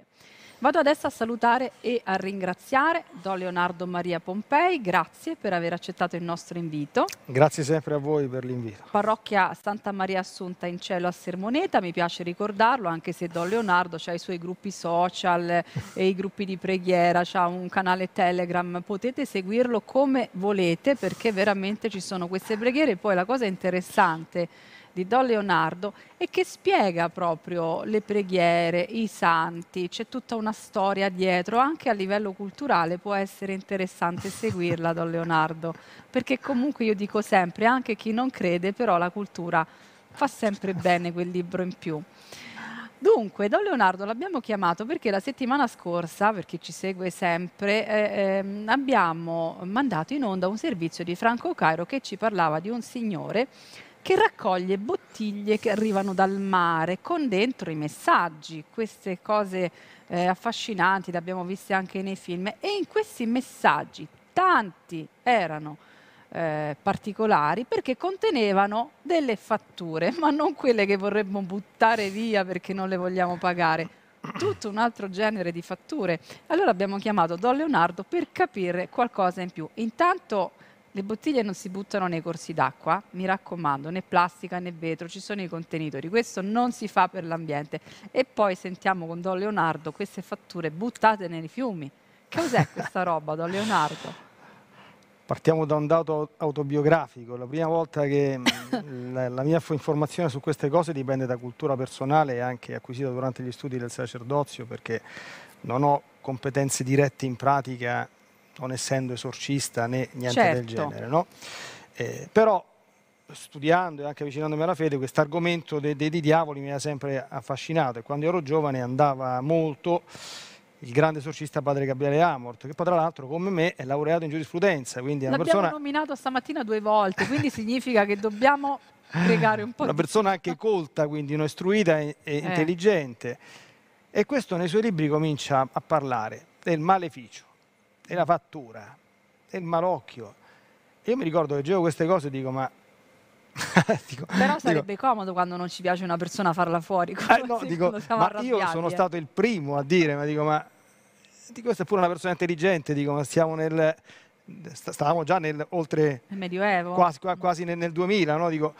femminile. Vado adesso a salutare e a ringraziare Don Leonardo Maria Pompei, grazie per aver accettato il nostro invito. Grazie sempre a voi per l'invito. Parrocchia Santa Maria Assunta in cielo a Sermoneta, mi piace ricordarlo anche se Don Leonardo ha i suoi gruppi social e i gruppi di preghiera, ha un canale Telegram, potete seguirlo come volete perché veramente ci sono queste preghiere e poi la cosa interessante è di Don Leonardo e che spiega proprio le preghiere, i santi, c'è tutta una storia dietro, anche a livello culturale può essere interessante seguirla Don Leonardo, perché comunque io dico sempre, anche chi non crede, però la cultura fa sempre bene quel libro in più. Dunque, Don Leonardo l'abbiamo chiamato perché la settimana scorsa, per chi ci segue sempre, eh, eh, abbiamo mandato in onda un servizio di Franco Cairo che ci parlava di un signore che raccoglie bottiglie che arrivano dal mare con dentro i messaggi, queste cose eh, affascinanti le abbiamo viste anche nei film e in questi messaggi tanti erano eh, particolari perché contenevano delle fatture, ma non quelle che vorremmo buttare via perché non le vogliamo pagare tutto un altro genere di fatture. Allora abbiamo chiamato Don Leonardo per capire qualcosa in più. Intanto le bottiglie non si buttano nei corsi d'acqua, mi raccomando, né plastica né vetro, ci sono i contenitori, questo non si fa per l'ambiente. E poi sentiamo con Don Leonardo queste fatture buttate nei fiumi. cos'è questa roba, Don Leonardo? Partiamo da un dato autobiografico. La prima volta che mm, la mia informazione su queste cose dipende da cultura personale e anche acquisita durante gli studi del sacerdozio, perché non ho competenze dirette in pratica non essendo esorcista né niente certo. del genere. No? Eh, però studiando e anche avvicinandomi alla fede, questo argomento dei, dei, dei, diavoli mi ha sempre affascinato e quando ero giovane andava molto il grande esorcista padre Gabriele Amort, che poi tra l'altro come me è laureato in giurisprudenza, quindi è una persona... nominato stamattina due volte, quindi significa che dobbiamo pregare un po'. Una persona di... anche colta, quindi no, istruita e, e eh. intelligente. E questo nei suoi libri comincia a parlare del maleficio e la fattura, e il malocchio. Io mi ricordo che gioco queste cose e dico, ma dico, Però sarebbe dico, comodo quando non ci piace una persona farla fuori. Eh, no, dico, ma io sono eh. stato il primo a dire, ma dico, ma dico, questa è pure una persona intelligente, dico, ma siamo nel... Stavamo già nel oltre... Il medioevo. Quasi, quasi nel, nel 2000, no? Dico,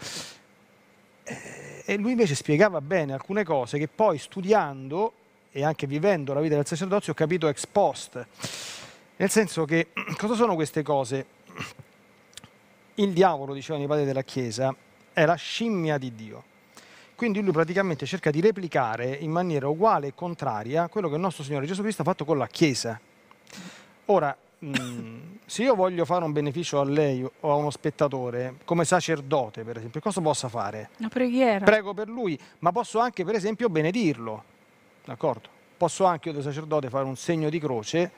eh, e lui invece spiegava bene alcune cose che poi studiando e anche vivendo la vita del sacerdozio ho capito ex post. Nel senso che cosa sono queste cose? Il diavolo, dicevano i padri della Chiesa, è la scimmia di Dio. Quindi lui praticamente cerca di replicare in maniera uguale e contraria quello che il nostro Signore Gesù Cristo ha fatto con la Chiesa. Ora, mm, se io voglio fare un beneficio a lei o a uno spettatore, come sacerdote per esempio, cosa posso fare? Una preghiera. Prego per lui, ma posso anche per esempio benedirlo, d'accordo? Posso anche io da sacerdote fare un segno di croce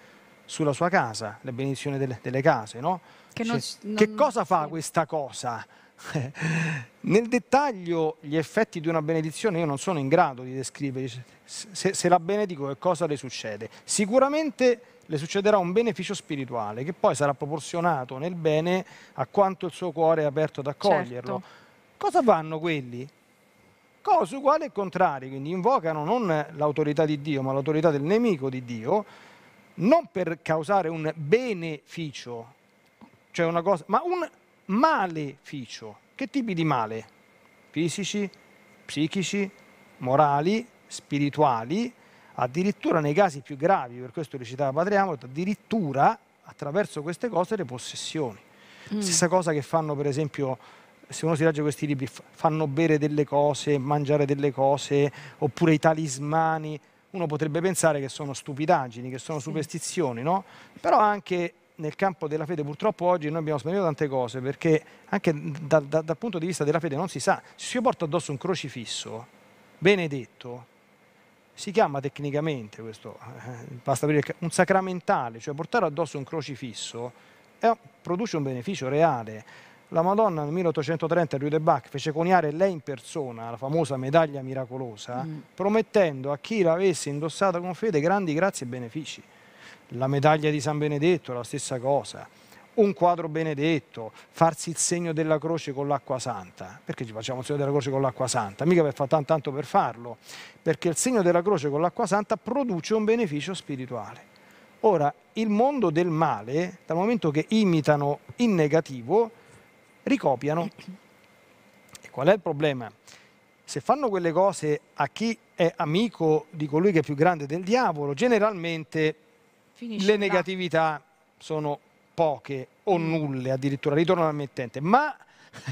sulla sua casa, la benedizione delle, delle case, no? Che, non, cioè, non... che cosa fa questa cosa? Nel dettaglio gli effetti di una benedizione io non sono in grado di descriverli, se, se, la benedico che cosa le succede? Sicuramente le succederà un beneficio spirituale che poi sarà proporzionato nel bene a quanto il suo cuore è aperto ad accoglierlo. Certo. Cosa fanno quelli? Cosa uguale e contrario, quindi invocano non l'autorità di Dio ma l'autorità del nemico di Dio non per causare un beneficio, cioè una cosa, ma un maleficio. Che tipi di male? Fisici, psichici, morali, spirituali, addirittura nei casi più gravi, per questo li citava Padre Amorto, addirittura attraverso queste cose le possessioni. Mm. Stessa cosa che fanno per esempio se uno si legge questi libri, fanno bere delle cose, mangiare delle cose, oppure i talismani uno potrebbe pensare che sono stupidaggini, che sono superstizioni, no? Però anche nel campo della fede purtroppo oggi noi abbiamo sbagliato tante cose perché anche da, da, dal punto di vista della fede non si sa. Se io porto addosso un crocifisso benedetto, si chiama tecnicamente questo, eh, basta aprire, un sacramentale, cioè portare addosso un crocifisso è, eh, produce un beneficio reale la Madonna nel 1830 Rue de Bac fece coniare lei in persona la famosa medaglia miracolosa, mm. promettendo a chi l'avesse indossata con fede grandi grazie e benefici. La medaglia di San Benedetto è la stessa cosa. Un quadro benedetto, farsi il segno della croce con l'acqua santa. Perché ci facciamo il segno della croce con l'acqua santa? Mica per far tanto, tanto per farlo. Perché il segno della croce con l'acqua santa produce un beneficio spirituale. Ora, il mondo del male, dal momento che imitano in negativo, ricopiano. E qual è il problema? Se fanno quelle cose a chi è amico di colui che è più grande del diavolo, generalmente Finisce le negatività sono poche o nulle, addirittura ritornano al mittente. Ma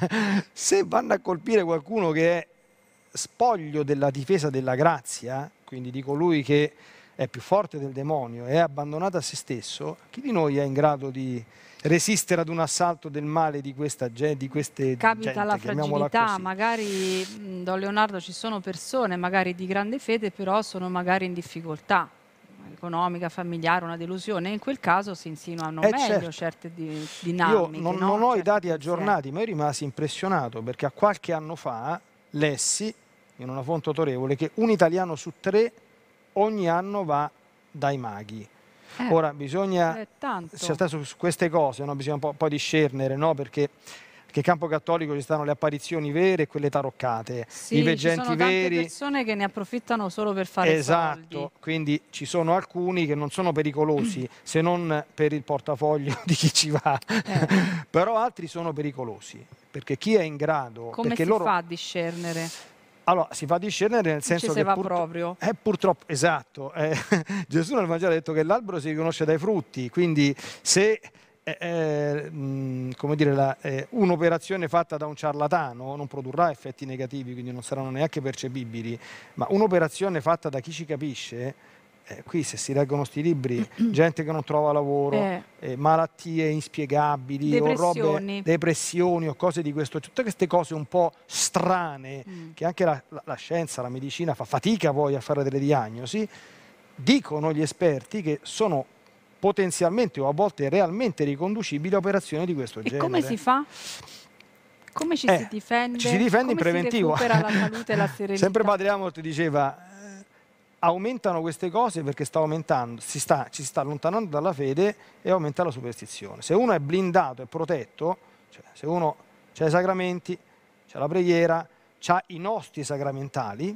se vanno a colpire qualcuno che è spoglio della difesa della grazia, quindi di colui che è più forte del demonio e è abbandonato a se stesso, chi di noi è in grado di resistere ad un assalto del male di questa gente, di queste Capita gente, la fragilità, magari Don Leonardo ci sono persone magari di grande fede, però sono magari in difficoltà economica, familiare, una delusione, in quel caso si insinuano eh meglio certo. certe di, dinamiche. Io non, no? non ho certo. i dati aggiornati, ma io rimasi impressionato perché a qualche anno fa lessi in una fonte autorevole che un italiano su tre ogni anno va dai maghi. Eh, Ora bisogna, su, su, queste cose, no? bisogna un po discernere, no? perché che campo cattolico ci stanno le apparizioni vere e quelle taroccate, sì, i veggenti veri. Ci sono tante persone che ne approfittano solo per fare esatto, Esatto, quindi ci sono alcuni che non sono pericolosi, se non per il portafoglio di chi ci va, eh. però altri sono pericolosi, perché chi è in grado... Come si loro... fa a discernere? Allora, si fa discernere nel senso Ci che... Pur... proprio. Eh, purtroppo, esatto. Eh, Gesù nel Vangelo ha detto che l'albero si riconosce dai frutti, quindi se... Eh, mh, eh, mm, come dire, la, eh, un'operazione fatta da un ciarlatano non produrrà effetti negativi, quindi non saranno neanche percepibili, ma un'operazione fatta da chi ci capisce eh, qui se si leggono questi libri, gente che non trova lavoro, eh. Eh, malattie inspiegabili, depressioni. O robe, depressioni o cose di questo, tutte queste cose un po' strane mm. che anche la, la, la, scienza, la medicina fa fatica poi a fare delle diagnosi, dicono gli esperti che sono potenzialmente o a volte realmente riconducibili a operazioni di questo e genere. E come si fa? Come ci si eh, difende? Ci si difende Come in preventivo. Si la salute e la serenità. Sempre Padre Amor ti diceva aumentano queste cose perché si sta, ci si sta allontanando dalla fede e aumenta la superstizione. Se uno è blindato, e protetto, cioè se uno ha i sacramenti, c'è la preghiera, ha i nostri sacramentali,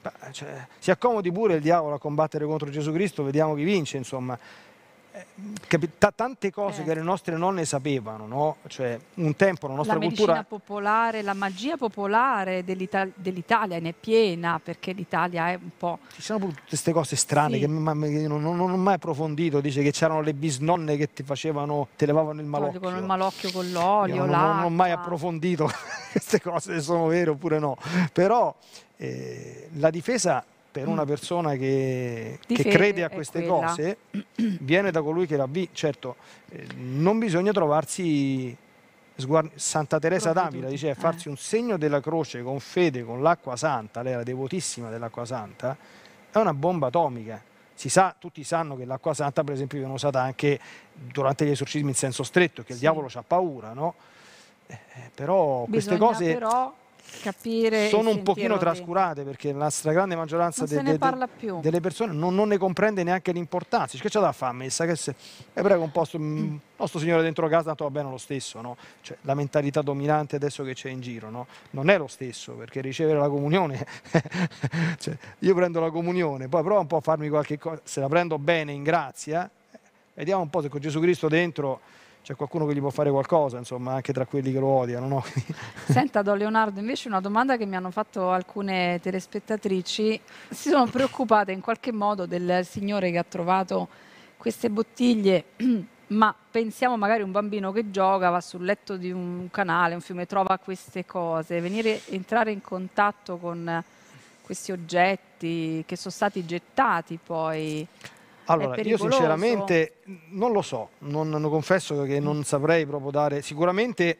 beh, cioè, si accomodi pure il diavolo a combattere contro Gesù Cristo, vediamo chi vince, insomma. Eh, tante cose eh. che le nostre nonne sapevano, no? cioè, un tempo la nostra la cultura... La medicina popolare, la magia popolare dell'Italia ne è piena, perché l'Italia è un po'... Ci sono pure tutte queste cose strane sì. che, non, non, non, ho mai approfondito, dice che c'erano le bisnonne che ti facevano, te levavano il malocchio. Con il malocchio con l'olio, l'acqua... Non, non ho mai approfondito queste cose se sono vere oppure no, però eh, la difesa per mm. una persona che, che crede a queste cose viene da colui che la vi. Certo, eh, non bisogna trovarsi Santa Teresa d'Avila dice eh. farsi un segno della croce con fede, con l'acqua santa, lei era devotissima dell'acqua santa, è una bomba atomica. Si sa, tutti sanno che l'acqua santa, per esempio, viene usata anche durante gli esorcismi in senso stretto, che sì. il diavolo ha paura, no? Eh, però Bisogna queste cose però Capire sono un pochino trascurate perché la stragrande maggioranza de, de, de, delle persone non, non, ne comprende neanche l'importanza. Che c'è da fare? a Messa che se... E eh, prego un po' sto, mm. nostro signore dentro casa, tanto va bene lo stesso, no? cioè, la mentalità dominante adesso che c'è in giro, no? Non è lo stesso perché ricevere la comunione, cioè, io prendo la comunione, poi provo un po' a farmi qualche cosa, se la prendo bene in grazia, eh, vediamo un po' se con Gesù Cristo dentro c'è qualcuno che gli può fare qualcosa, insomma, anche tra quelli che lo odiano. No? Senta, Don Leonardo, invece una domanda che mi hanno fatto alcune telespettatrici. Si sono preoccupate in qualche modo del signore che ha trovato queste bottiglie, ma pensiamo magari un bambino che gioca, va sul letto di un canale, un fiume, trova queste cose. Venire, entrare in contatto con questi oggetti che sono stati gettati poi allora, io sinceramente non lo so, non, non confesso che mm. non saprei proprio dare, sicuramente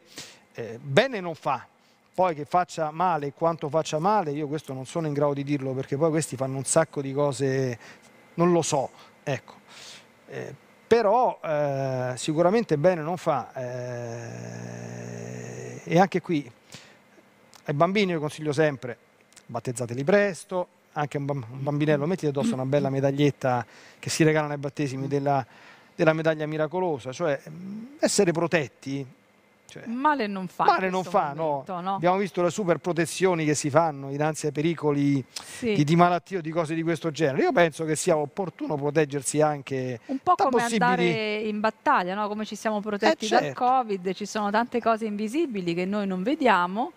eh, bene non fa, poi che faccia male e quanto faccia male, io questo non sono in grado di dirlo perché poi questi fanno un sacco di cose, non lo so, ecco. Eh, però eh, sicuramente bene non fa eh, e anche qui ai bambini io consiglio sempre battezzateli presto, anche un bambinello, metti addosso una bella medaglietta che si regalano ai battesimi della, della medaglia miracolosa, cioè mm, essere protetti. Cioè, male non fa. Male non fa, momento, no. no. Abbiamo visto le super protezioni che si fanno dinanzi ai pericoli sì. di, di, malattie o di cose di questo genere. Io penso che sia opportuno proteggersi anche Un po' come possibili... andare in battaglia, no? come ci siamo protetti eh, certo. dal Covid, ci sono tante cose invisibili che noi non vediamo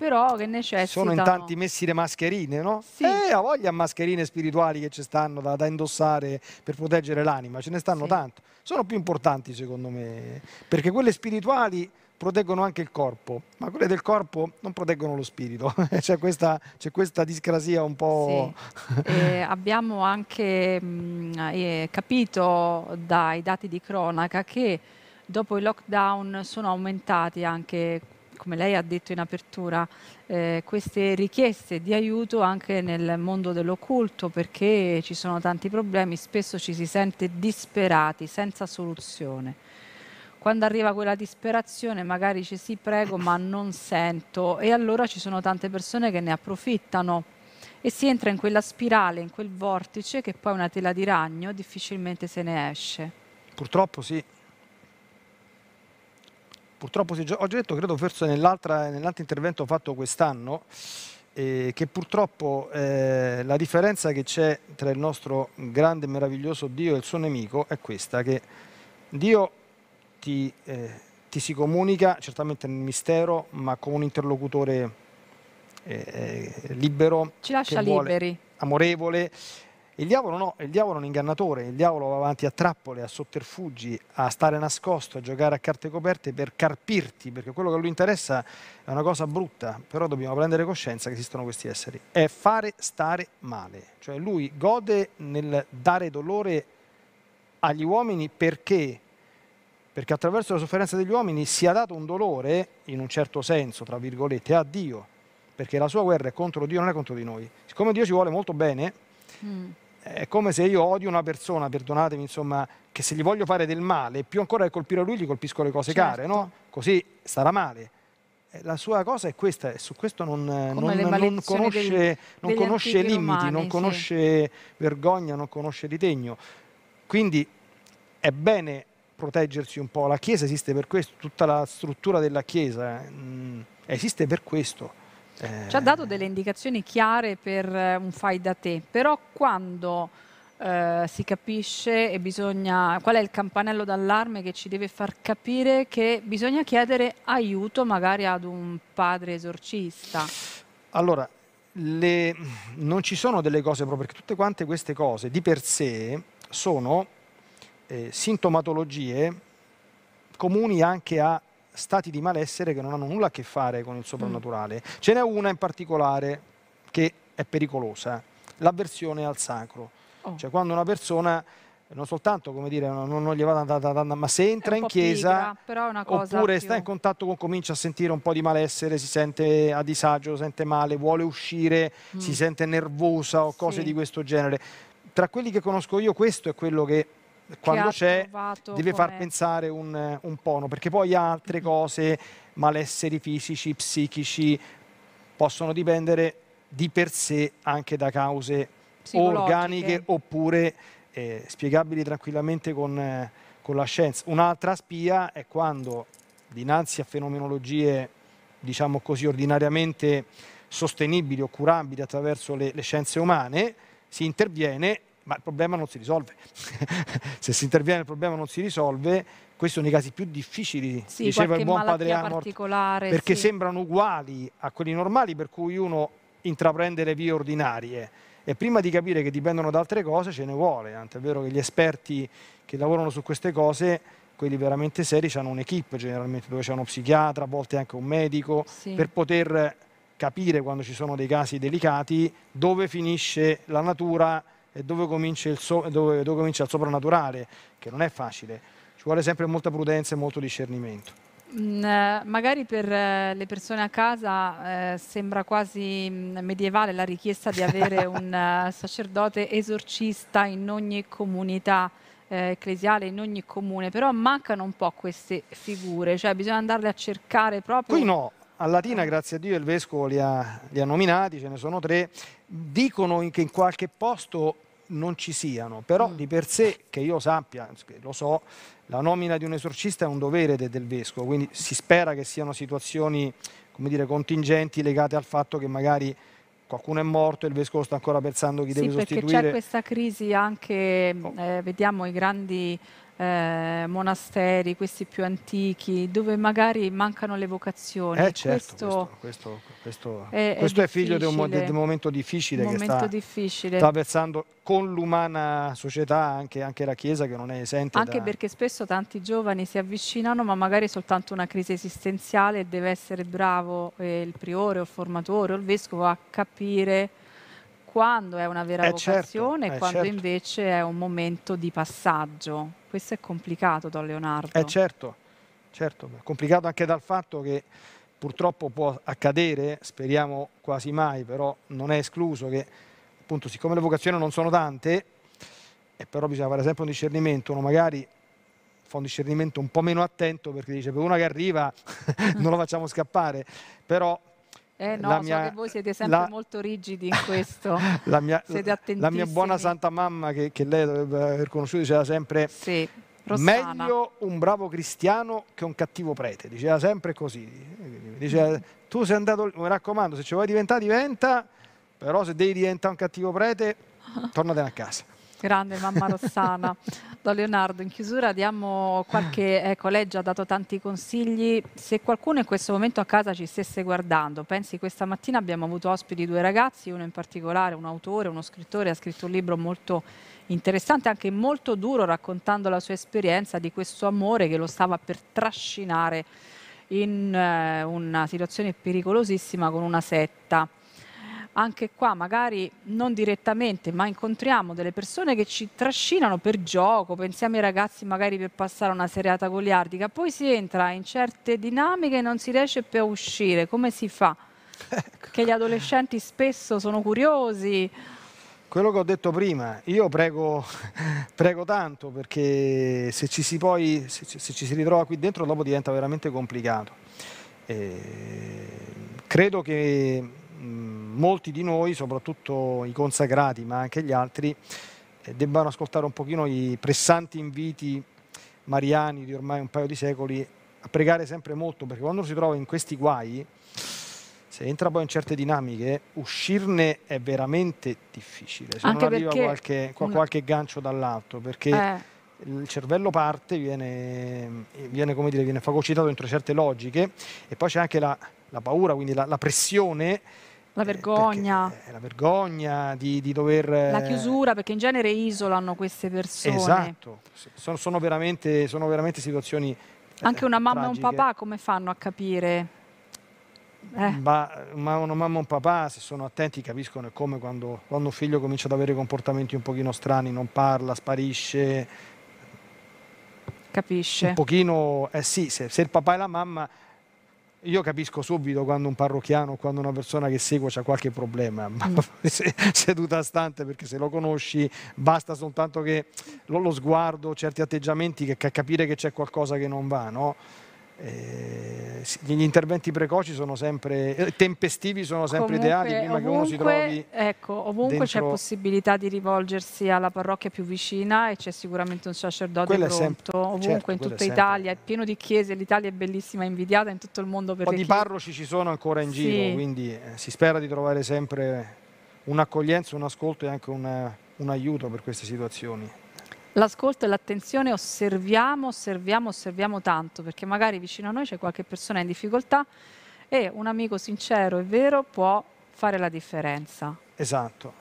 però che necessitano. Sono in tanti messi le mascherine, no? Sì. Eh, ha voglia mascherine spirituali che ci stanno da, da indossare per proteggere l'anima, ce ne stanno sì. tante. Sono più importanti secondo me, perché quelle spirituali proteggono anche il corpo, ma quelle del corpo non proteggono lo spirito. c'è, questa, c'è, questa, discrasia un po'... Sì. eh, abbiamo anche mh, mm, eh, capito dai dati di cronaca che dopo il lockdown sono aumentati anche come lei ha detto in apertura, eh, queste richieste di aiuto anche nel mondo dell'occulto perché ci sono tanti problemi, spesso ci si sente disperati, senza soluzione. Quando arriva quella disperazione magari ci si prego ma non sento e allora ci sono tante persone che ne approfittano e si entra in quella spirale, in quel vortice che poi è una tela di ragno difficilmente se ne esce. Purtroppo sì purtroppo si ho già detto, credo forse nell'altro nell intervento fatto quest'anno, eh, che purtroppo eh, la differenza che c'è tra il nostro grande e meraviglioso Dio e il suo nemico è questa, che Dio ti, eh, ti si comunica certamente nel mistero, ma con un interlocutore eh, eh, libero. Ci lascia liberi. Vuole, amorevole il diavolo no, il diavolo è un ingannatore, il diavolo va avanti a trappole, a sotterfugi, a stare nascosto, a giocare a carte coperte per carpirti, perché quello che lui interessa è una cosa brutta, però dobbiamo prendere coscienza che esistono questi esseri. È fare stare male, cioè lui gode nel dare dolore agli uomini perché? Perché attraverso la sofferenza degli uomini si è dato un dolore, in un certo senso, tra virgolette, a Dio, perché la sua guerra è contro Dio, non è contro di noi. Siccome Dio ci vuole molto bene, mm è come se io odio una persona, perdonatemi, insomma, che se gli voglio fare del male, più ancora che colpire a lui, gli colpisco le cose certo. care, no? Certo. Così starà male. Eh, la sua cosa è questa, e su questo non, eh, non, non conosce, degli, non conosce limiti, romani, non conosce sì. vergogna, non conosce ritegno. Quindi è bene proteggersi un po'. La Chiesa esiste per questo, tutta la struttura della Chiesa mh, eh, mm, esiste per questo ci ha dato delle indicazioni chiare per eh, un fai da te, però quando eh, si capisce e bisogna, qual è il campanello d'allarme che ci deve far capire che bisogna chiedere aiuto magari ad un padre esorcista? Allora, le, non ci sono delle cose proprio, perché tutte quante queste cose di per sé sono eh, sintomatologie comuni anche a stati di malessere che non hanno nulla a che fare con il mm. soprannaturale. Mm. Ce n'è una in particolare che è pericolosa, l'avversione al sacro. Oh. Cioè quando una persona non soltanto come dire, non, non gli va da, da, ma se entra in chiesa pigra, oppure più... sta in contatto con, comincia a sentire un po' di malessere, si sente a disagio, sente male, vuole uscire, mm. si sente nervosa o cose sì. di questo genere. Tra quelli che conosco io questo è quello che quando c'è deve far pensare un, un pono, perché poi altre mm-hmm. cose, malesseri fisici, psichici, possono dipendere di per sé anche da cause organiche oppure eh, spiegabili tranquillamente con, eh, con la scienza. Un'altra spia è quando dinanzi a fenomenologie, diciamo così, ordinariamente sostenibili o curabili attraverso le, le scienze umane, si interviene ma il problema non si risolve. Se si interviene il problema non si risolve, questi sono i casi più difficili, sì, diceva il buon padre Amort, perché sì. sembrano uguali a quelli normali per cui uno intraprende le vie ordinarie e prima di capire che dipendono da altre cose ce ne vuole, tant'è vero che gli esperti che lavorano su queste cose quelli veramente seri hanno un'equipe generalmente dove c'è uno psichiatra, a volte anche un medico, sì. per poter capire quando ci sono dei casi delicati dove finisce la natura e dove comincia il, so, dove, dove comincia il soprannaturale, che non è facile. Ci vuole sempre molta prudenza e molto discernimento. Mm, eh, magari per eh, le persone a casa eh, sembra quasi mm, medievale la richiesta di avere un eh, sacerdote esorcista in ogni comunità eh, ecclesiale, in ogni comune, però mancano un po' queste figure, cioè bisogna andarle a cercare proprio. Qui no, a Latina, grazie a Dio, il Vescovo li ha, li ha nominati, ce ne sono tre. Dicono che in qualche posto non ci siano, però mm. di per sé, che io sappia, lo so, la nomina di un esorcista è un dovere de, del Vescovo, quindi si spera che siano situazioni come dire, contingenti legate al fatto che magari qualcuno è morto e il vescovo sta ancora pensando chi sì, deve sostituire. Sì, perché c'è questa crisi anche, oh. eh, vediamo i grandi eh, monasteri, questi più antichi, dove magari mancano le vocazioni. Eh, certo, questo, questo, questo, è, questo è, è, figlio di un, di un, momento difficile momento che sta, difficile. sta avversando con l'umana società anche, anche, la Chiesa che non è esente. Anche da... perché spesso tanti giovani si avvicinano ma magari è soltanto una crisi esistenziale e deve essere bravo eh, il priore o il formatore o il vescovo a capire quando è una vera eh certo, vocazione e certo, eh quando certo. invece è un momento di passaggio questo è complicato Don Leonardo. Eh certo, certo, complicato anche dal fatto che purtroppo può accadere, speriamo quasi mai, però non è escluso che appunto siccome le vocazioni non sono tante, e però bisogna fare sempre un discernimento, uno magari fa un discernimento un po' meno attento perché dice per una che arriva non lo facciamo scappare, però eh no, la mia, so che voi siete sempre la, molto rigidi in questo. la, mia, la mia, buona santa mamma, che, che lei dovrebbe aver conosciuto, diceva sempre... Sì. Rossana. Meglio un bravo cristiano che un cattivo prete, diceva sempre così. Diceva, tu sei andato, mi raccomando, se ci vuoi diventare diventa, però se devi diventare un cattivo prete, tornatene a casa. Grande mamma Rossana. Don Leonardo, in chiusura diamo qualche, ecco, lei già ha dato tanti consigli. Se qualcuno in questo momento a casa ci stesse guardando, pensi questa mattina abbiamo avuto ospiti due ragazzi, uno in particolare, un autore, uno scrittore, ha scritto un libro molto interessante, anche molto duro, raccontando la sua esperienza di questo amore che lo stava per trascinare in eh, una situazione pericolosissima con una setta anche qua magari non direttamente, ma incontriamo delle persone che ci trascinano per gioco, pensiamo ai ragazzi magari per passare una serata goliardica, poi si entra in certe dinamiche e non si riesce più a uscire, come si fa? Ecco. Che gli adolescenti spesso sono curiosi. Quello che ho detto prima, io prego, prego tanto perché se ci, si poi, se, se ci si ritrova qui dentro dopo diventa veramente complicato. E eh, credo che Mm, molti di noi, soprattutto i consacrati ma anche gli altri, eh, debbano ascoltare un pochino i pressanti inviti mariani di ormai un paio di secoli a pregare sempre molto, perché quando si trova in questi guai, se entra poi in certe dinamiche, uscirne è veramente difficile, se Anche non arriva qualche, qualche, gancio dall'alto, perché eh. il cervello parte, viene, viene, dire, viene, fagocitato dentro certe logiche e poi c'è anche la, la paura, quindi la, la pressione la vergogna. La vergogna di, di, dover... La chiusura, perché in genere isolano queste persone. Esatto, sono, sono, veramente, sono veramente, situazioni... Eh, Anche una mamma tragiche. e un papà come fanno a capire? Eh. Ma, ma, una mamma e un papà, se sono attenti, capiscono è come quando, quando un figlio comincia ad avere comportamenti un pochino strani, non parla, sparisce, capisce. Un pochino, eh sì, se, se, il papà e la mamma io capisco subito quando un parrocchiano, quando una persona che seguo ha qualche problema, ma mm. seduta a stante perché se lo conosci basta soltanto che lo, lo sguardo, certi atteggiamenti, che, che capire che c'è qualcosa che non va, no? Eh, gli interventi precoci sono sempre eh, tempestivi sono sempre comunque, ideali prima ovunque, che uno si trovi ecco ovunque dentro... c'è possibilità di rivolgersi alla parrocchia più vicina e c'è sicuramente un sacerdote quello pronto sempre, certo, ovunque certo, in tutta è Italia è pieno di chiese l'Italia è bellissima invidiata in tutto il mondo per un po' di parroci ci sono ancora in giro quindi eh, si spera di trovare sempre un'accoglienza un ascolto e anche una, un aiuto per queste situazioni l'ascolto e l'attenzione, osserviamo, osserviamo, osserviamo tanto, perché magari vicino a noi c'è qualche persona in difficoltà e un amico sincero e vero può fare la differenza. Esatto,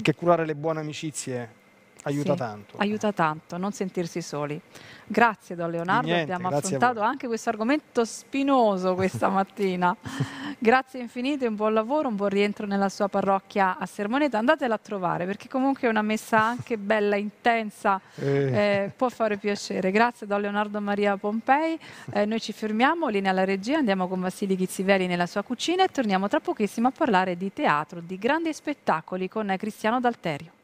che curare le buone amicizie aiuta sì, tanto. Aiuta tanto, non sentirsi soli. Grazie Don Leonardo, Niente, abbiamo affrontato anche questo argomento spinoso questa mattina. Grazie infinite, un buon lavoro, un buon rientro nella sua parrocchia a Sermoneta. Andatela a trovare perché comunque è una messa anche bella, intensa, eh, eh può fare piacere. Grazie Don Leonardo Maria Pompei. Eh, noi ci fermiamo, linea alla regia, andiamo con Vassili Ghizziveri nella sua cucina e torniamo tra pochissimo a parlare di teatro, di grandi spettacoli con Cristiano D'Alterio.